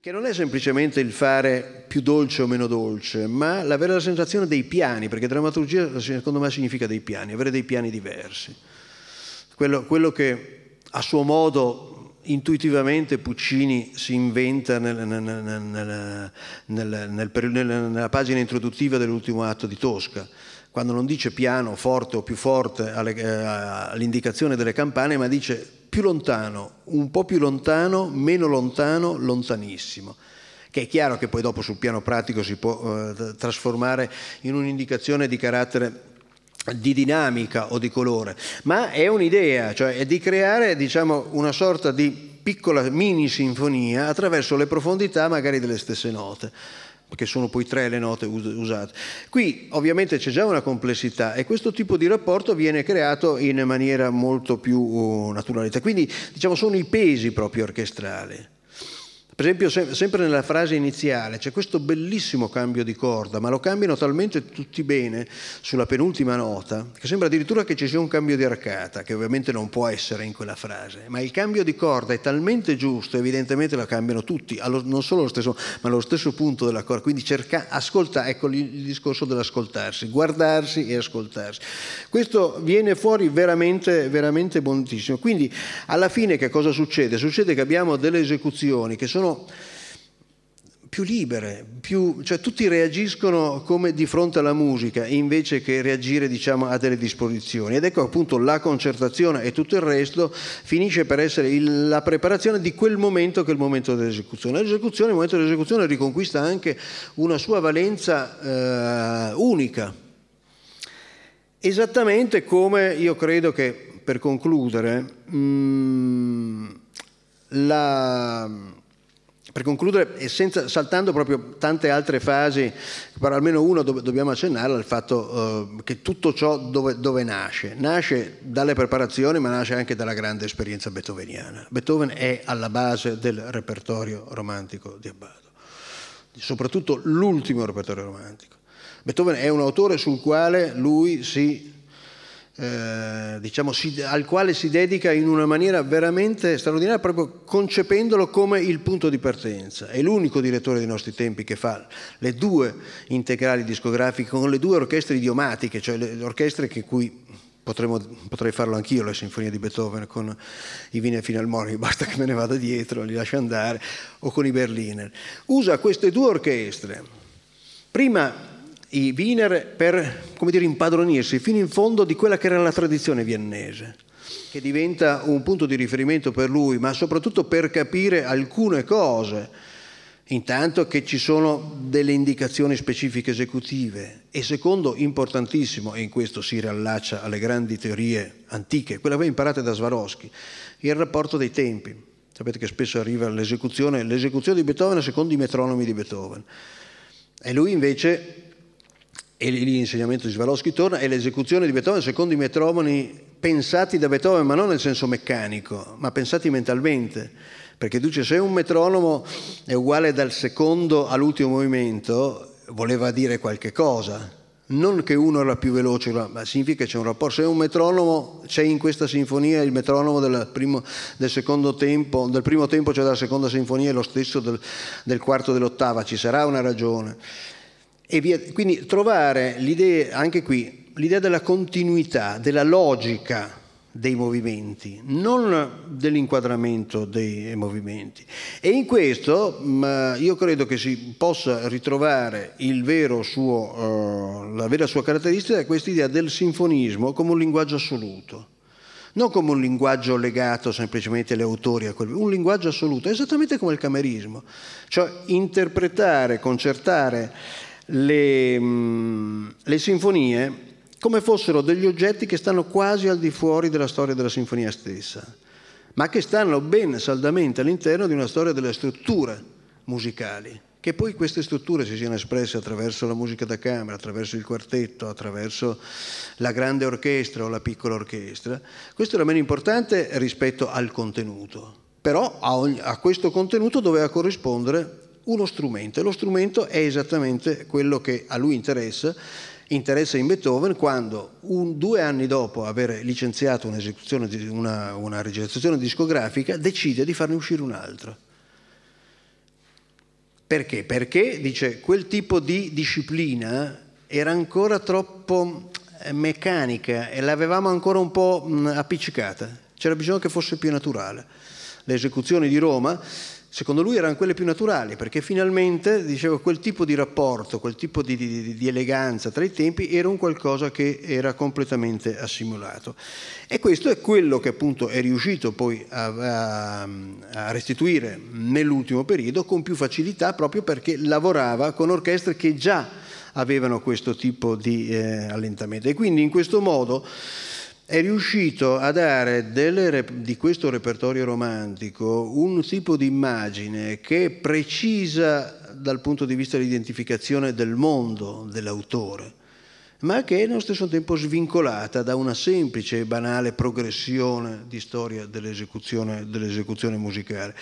che non è semplicemente il fare più dolce o meno dolce, ma l'avere la sensazione dei piani, perché drammaturgia secondo me significa dei piani, avere dei piani diversi. Quello, quello che a suo modo intuitivamente Puccini si inventa nel, nel, nel, nella pagina introduttiva dell'ultimo atto di Tosca quando non dice piano, forte o più forte eh, all'indicazione delle campane, ma dice più lontano, un po' più lontano, meno lontano, lontanissimo che è chiaro che poi dopo sul piano pratico si può eh, trasformare in un'indicazione di carattere di dinamica o di colore, ma è un'idea, cioè è di creare diciamo, una sorta di piccola mini sinfonia attraverso le profondità magari delle stesse note perché sono poi tre le note usate. Qui ovviamente c'è già una complessità e questo tipo di rapporto viene creato in maniera molto più uh, naturalita. Quindi diciamo sono i pesi proprio orchestrali. Per esempio, se, sempre nella frase iniziale c'è questo bellissimo cambio di corda, ma lo cambiano talmente tutti bene sulla penultima nota che sembra addirittura che ci sia un cambio di arcata, che ovviamente non può essere in quella frase, ma il cambio di corda è talmente giusto, evidentemente lo cambiano tutti, allo, non solo lo stesso, ma allo stesso punto della corda. Quindi cerca, ascolta, ecco il discorso dell'ascoltarsi, guardarsi e ascoltarsi. Questo viene fuori veramente, veramente buonissimo. Quindi alla fine che cosa succede? Succede che abbiamo delle esecuzioni che sono sono più libere, più, cioè tutti reagiscono come di fronte alla musica invece che reagire diciamo, a delle disposizioni ed ecco appunto la concertazione e tutto il resto finisce per essere il, la preparazione di quel momento che è il momento dell'esecuzione. L'esecuzione, il momento dell'esecuzione riconquista anche una sua valenza eh, unica, esattamente come io credo che per concludere mh, mm, la per concludere, e senza, saltando proprio tante altre fasi, però almeno una do, dobbiamo accennare al fatto eh, che tutto ciò dove, dove, nasce? Nasce dalle preparazioni, ma nasce anche dalla grande esperienza beethoveniana. Beethoven è alla base del repertorio romantico di Abbado, soprattutto l'ultimo repertorio romantico. Beethoven è un autore sul quale lui si eh, diciamo, si, al quale si dedica in una maniera veramente straordinaria, proprio concependolo come il punto di partenza. È l'unico direttore dei nostri tempi che fa le due integrali discografiche con le due orchestre idiomatiche, cioè le, le orchestre che cui Potremmo, potrei farlo anch'io la sinfonia di Beethoven con i Vini fino al Morning, basta che me ne vada dietro, li lascio andare, o con i Berliner. Usa queste due orchestre, prima i Wiener per dire, impadronirsi fino in fondo di quella che era la tradizione viennese, che diventa un punto di riferimento per lui, ma soprattutto per capire alcune cose. Intanto che ci sono delle indicazioni specifiche esecutive e secondo, importantissimo, e in questo si riallaccia alle grandi teorie antiche, quelle imparate da Swarovski, il rapporto dei tempi. Sapete che spesso arriva all'esecuzione, l'esecuzione di Beethoven secondo i metronomi di Beethoven. E lui invece e lì l'insegnamento di Swarovski torna, è l'esecuzione di Beethoven secondo i metronomi pensati da Beethoven, ma non nel senso meccanico, ma pensati mentalmente. Perché dice se un metronomo è uguale dal secondo all'ultimo movimento, voleva dire qualche cosa. Non che uno era più veloce, ma significa che c'è un rapporto. Se un metronomo c'è in questa sinfonia, il metronomo del primo, del secondo tempo, del primo tempo, cioè della seconda sinfonia, è lo stesso del, del quarto dell'ottava, ci sarà una ragione. E via. Quindi trovare l'idea, anche qui, l'idea della continuità, della logica dei movimenti, non dell'inquadramento dei movimenti. E in questo mm, io credo che si possa ritrovare suo, eh, la vera sua caratteristica, questa idea del sinfonismo come un linguaggio assoluto non come un linguaggio legato semplicemente agli autori, a quel, un linguaggio assoluto, esattamente come il camerismo, cioè interpretare, concertare le, mm, le sinfonie come fossero degli oggetti che stanno quasi al di fuori della storia della sinfonia stessa, ma che stanno ben saldamente all'interno di una storia delle strutture musicali, che poi queste strutture si siano espresse attraverso la musica da camera, attraverso il quartetto, attraverso la grande orchestra o la piccola orchestra, questo era meno importante rispetto al contenuto. Però a, ogni, a questo contenuto doveva corrispondere uno strumento e lo strumento è esattamente quello che a lui interessa, interessa in Beethoven quando un, due anni dopo aver licenziato una, una registrazione discografica decide di farne uscire un'altra. Perché? Perché, dice, quel tipo di disciplina era ancora troppo eh, meccanica e l'avevamo ancora un po' appiccicata, c'era bisogno che fosse più naturale. Le esecuzioni di Roma secondo lui erano quelle più naturali, perché finalmente, dicevo, quel tipo di rapporto, quel tipo di, di, di, eleganza tra i tempi era un qualcosa che era completamente assimilato. E questo è quello che appunto è riuscito poi a, a, a restituire nell'ultimo periodo con più facilità, proprio perché lavorava con orchestre che già avevano questo tipo di eh, allentamento. E quindi in questo modo è riuscito a dare delle, di questo repertorio romantico un tipo di immagine che è precisa dal punto di vista dell'identificazione del mondo dell'autore, ma che è nello stesso tempo svincolata da una semplice e banale progressione di storia dell'esecuzione, dell'esecuzione musicale.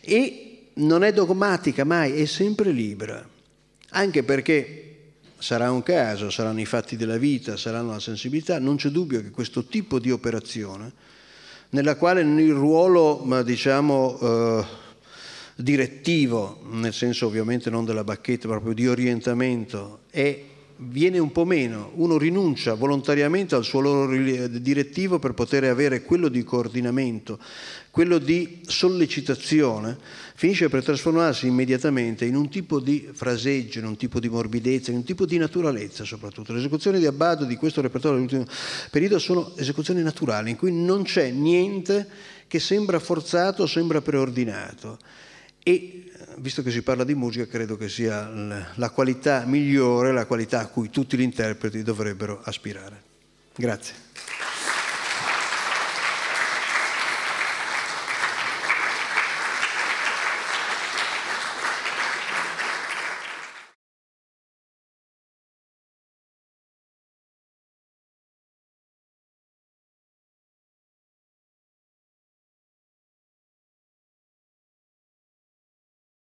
E non è dogmatica mai, è sempre libera, anche perché sarà un caso, saranno i fatti della vita, saranno la sensibilità, non c'è dubbio che questo tipo di operazione, nella quale il ruolo, ma diciamo, eh, direttivo, nel senso ovviamente non della bacchetta, ma proprio di orientamento, è viene un po' meno, uno rinuncia volontariamente al suo loro direttivo per poter avere quello di coordinamento, quello di sollecitazione, finisce per trasformarsi immediatamente in un tipo di fraseggio, in un tipo di morbidezza, in un tipo di naturalezza soprattutto. Le esecuzioni di Abbado di questo repertorio dell'ultimo periodo sono esecuzioni naturali in cui non c'è niente che sembra forzato, sembra preordinato. E visto che si parla di musica, credo che sia la qualità migliore, la qualità a cui tutti gli interpreti dovrebbero aspirare. Grazie.